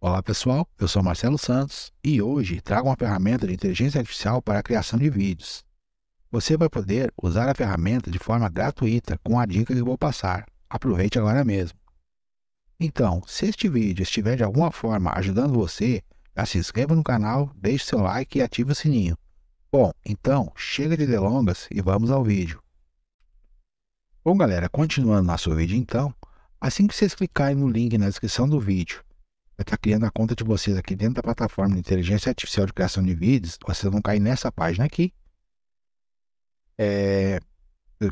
Olá pessoal, eu sou Marcelo Santos e hoje trago uma ferramenta de inteligência artificial para a criação de vídeos. Você vai poder usar a ferramenta de forma gratuita com a dica que vou passar. Aproveite agora mesmo. Então, se este vídeo estiver de alguma forma ajudando você, já se inscreva no canal, deixe seu like e ative o sininho. Bom, então chega de delongas e vamos ao vídeo. Bom galera, continuando nosso vídeo então, assim que vocês clicarem no link na descrição do vídeo vai estar tá criando a conta de vocês aqui dentro da plataforma de inteligência artificial de criação de vídeos. Vocês vão cair nessa página aqui. É,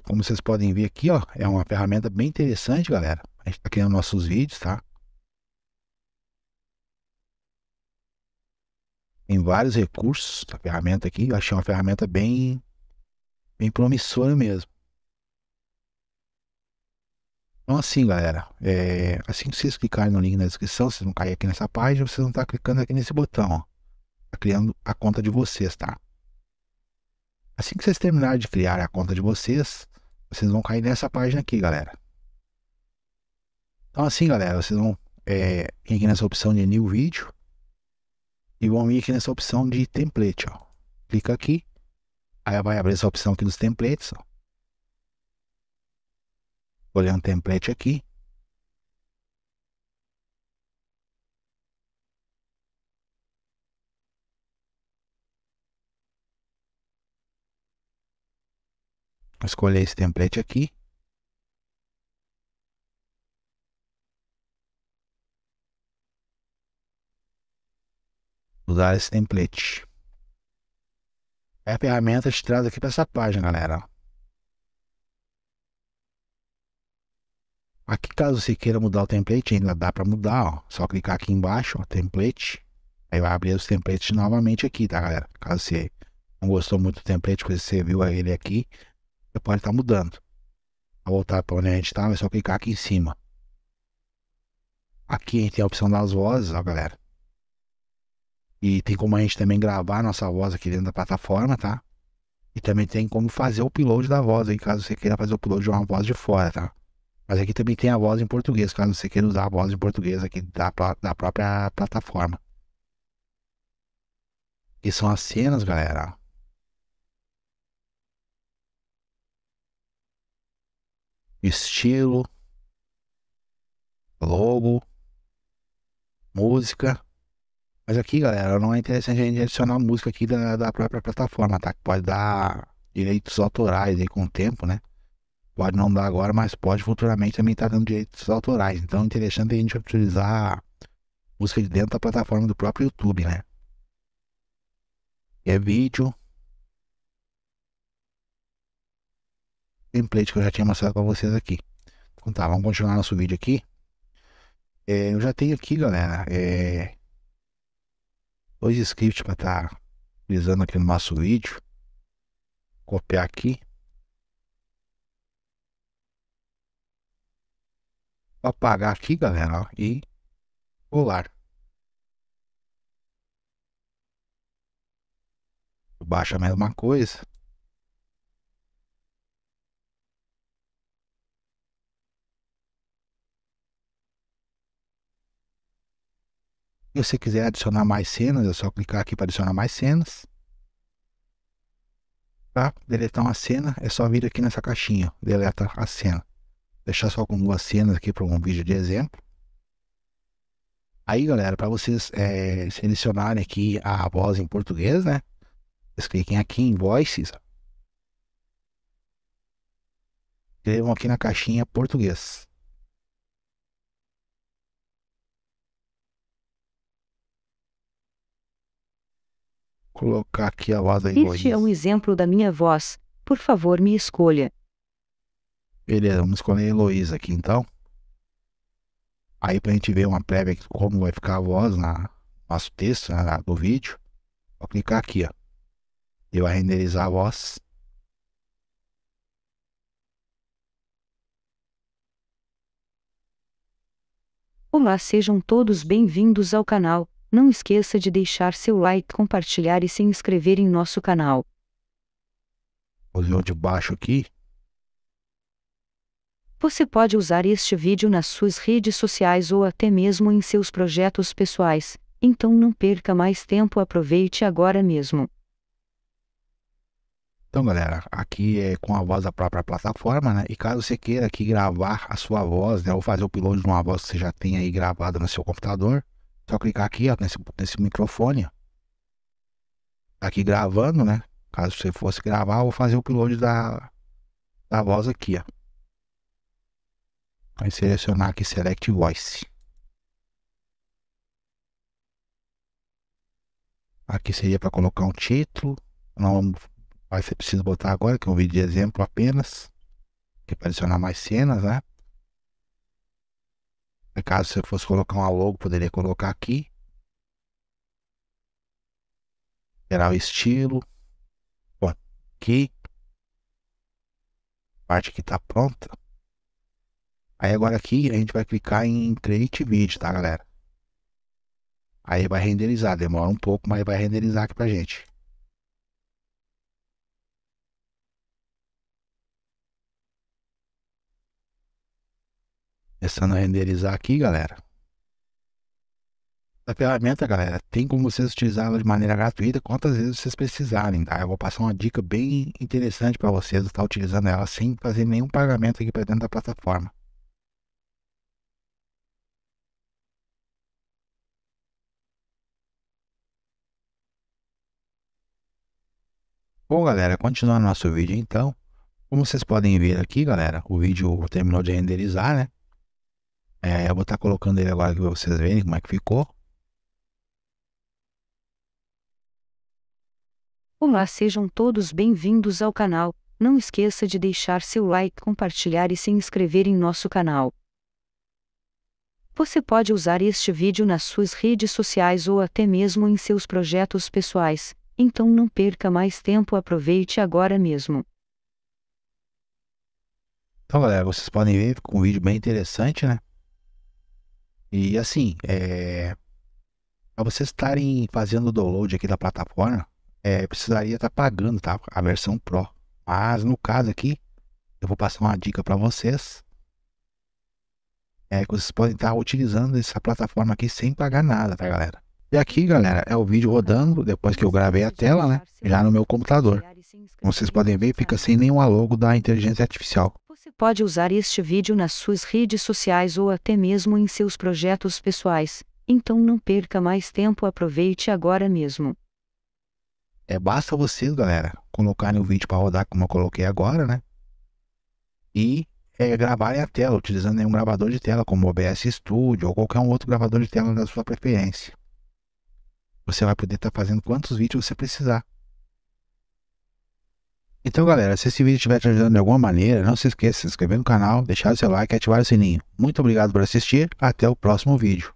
como vocês podem ver aqui, ó, é uma ferramenta bem interessante, galera. A gente está criando nossos vídeos, tá? Tem vários recursos a ferramenta aqui. Eu achei uma ferramenta bem, bem promissora mesmo. Então assim, galera, é, assim que vocês clicarem no link na descrição, vocês vão cair aqui nessa página, vocês vão estar clicando aqui nesse botão, ó. Tá criando a conta de vocês, tá? Assim que vocês terminarem de criar a conta de vocês, vocês vão cair nessa página aqui, galera. Então assim, galera, vocês vão é, vir aqui nessa opção de New Video e vão vir aqui nessa opção de Template, ó. Clica aqui, aí vai abrir essa opção aqui dos templates, ó escolher um template aqui. Escolher esse template aqui. Usar esse template. É a ferramenta te traz aqui para essa página, galera. Aqui caso você queira mudar o template, ainda dá para mudar, ó. Só clicar aqui embaixo, ó, template. Aí vai abrir os templates novamente aqui, tá, galera? Caso você não gostou muito do template, que você viu ele aqui, você pode estar tá mudando. Vou voltar para onde a gente estava, tá, é só clicar aqui em cima. Aqui a gente tem a opção das vozes, ó, galera. E tem como a gente também gravar nossa voz aqui dentro da plataforma, tá? E também tem como fazer o upload da voz aí, caso você queira fazer o upload de uma voz de fora, tá? Mas aqui também tem a voz em português, caso você queira usar a voz em português aqui da, da própria plataforma. E são as cenas, galera. Estilo, logo, música. Mas aqui, galera, não é interessante a gente adicionar música aqui da, da própria plataforma, tá? Que pode dar direitos autorais aí com o tempo, né? pode não dar agora, mas pode futuramente também estar tá dando direitos autorais. Então é interessante a gente utilizar música de dentro da plataforma do próprio YouTube, né? É vídeo. Template que eu já tinha mostrado para vocês aqui. Então tá, vamos continuar nosso vídeo aqui. É, eu já tenho aqui, galera, é, dois scripts para estar tá utilizando aqui no nosso vídeo. Copiar aqui. apagar aqui, galera, ó, e colar. Baixa a mesma coisa. se você quiser adicionar mais cenas, é só clicar aqui para adicionar mais cenas. Tá? Deletar uma cena, é só vir aqui nessa caixinha, deleta a cena deixar só com duas cenas aqui para um vídeo de exemplo. Aí, galera, para vocês é, selecionarem aqui a voz em português, né? Vocês cliquem aqui em Voices. Escrevam aqui na caixinha português. colocar aqui a voz da Este é um exemplo da minha voz. Por favor, me escolha. Beleza, vamos escolher Heloísa aqui então. Aí pra gente ver uma prévia aqui, como vai ficar a voz na nosso texto né, na, do vídeo. Vou clicar aqui, ó. Ele vai renderizar a voz. Olá, sejam todos bem-vindos ao canal. Não esqueça de deixar seu like, compartilhar e se inscrever em nosso canal. Vou ver onde baixo aqui. Você pode usar este vídeo nas suas redes sociais ou até mesmo em seus projetos pessoais, então não perca mais tempo, aproveite agora mesmo. Então, galera, aqui é com a voz da própria plataforma, né? E caso você queira aqui gravar a sua voz, né? Ou fazer o upload de uma voz que você já tem aí gravada no seu computador, só clicar aqui, ó, nesse, nesse microfone, tá Aqui gravando, né? Caso você fosse gravar, eu vou fazer o upload da, da voz aqui, ó. Vai selecionar aqui Select Voice. Aqui seria para colocar um título. Não vai ser preciso botar agora, que é um vídeo de exemplo apenas. Que é para adicionar mais cenas, né? Caso você fosse colocar uma logo, poderia colocar aqui. Gerar o estilo. Bom, aqui. A parte que está pronta. Aí agora aqui a gente vai clicar em Create Video, tá galera? Aí vai renderizar, demora um pouco, mas vai renderizar aqui pra gente. Começando a renderizar aqui, galera. A ferramenta, galera, tem como vocês utilizá-la de maneira gratuita quantas vezes vocês precisarem, tá? Eu vou passar uma dica bem interessante para vocês estar utilizando ela sem fazer nenhum pagamento aqui para dentro da plataforma. Bom, galera, continuando nosso vídeo então. Como vocês podem ver aqui, galera, o vídeo terminou de renderizar, né? É, eu vou estar tá colocando ele agora aqui para vocês verem como é que ficou. Olá, sejam todos bem-vindos ao canal. Não esqueça de deixar seu like, compartilhar e se inscrever em nosso canal. Você pode usar este vídeo nas suas redes sociais ou até mesmo em seus projetos pessoais então não perca mais tempo, aproveite agora mesmo. Então, galera, vocês podem ver, ficou um vídeo bem interessante, né? E assim, é... para vocês estarem fazendo o download aqui da plataforma, é, precisaria estar tá pagando tá? a versão Pro. Mas no caso aqui, eu vou passar uma dica para vocês. É que vocês podem estar tá utilizando essa plataforma aqui sem pagar nada, tá galera? E aqui, galera, é o vídeo rodando depois que eu gravei a tela, né? Já no meu computador. Como vocês podem ver, fica sem nenhum logo da inteligência artificial. Você pode usar este vídeo nas suas redes sociais ou até mesmo em seus projetos pessoais. Então não perca mais tempo, aproveite agora mesmo. É basta vocês, galera, colocarem o vídeo para rodar como eu coloquei agora, né? E é, gravarem a tela, utilizando um gravador de tela como OBS Studio ou qualquer um outro gravador de tela da sua preferência. Você vai poder estar tá fazendo quantos vídeos você precisar. Então, galera, se esse vídeo estiver te ajudando de alguma maneira, não se esqueça de se inscrever no canal, deixar o seu like e ativar o sininho. Muito obrigado por assistir, até o próximo vídeo.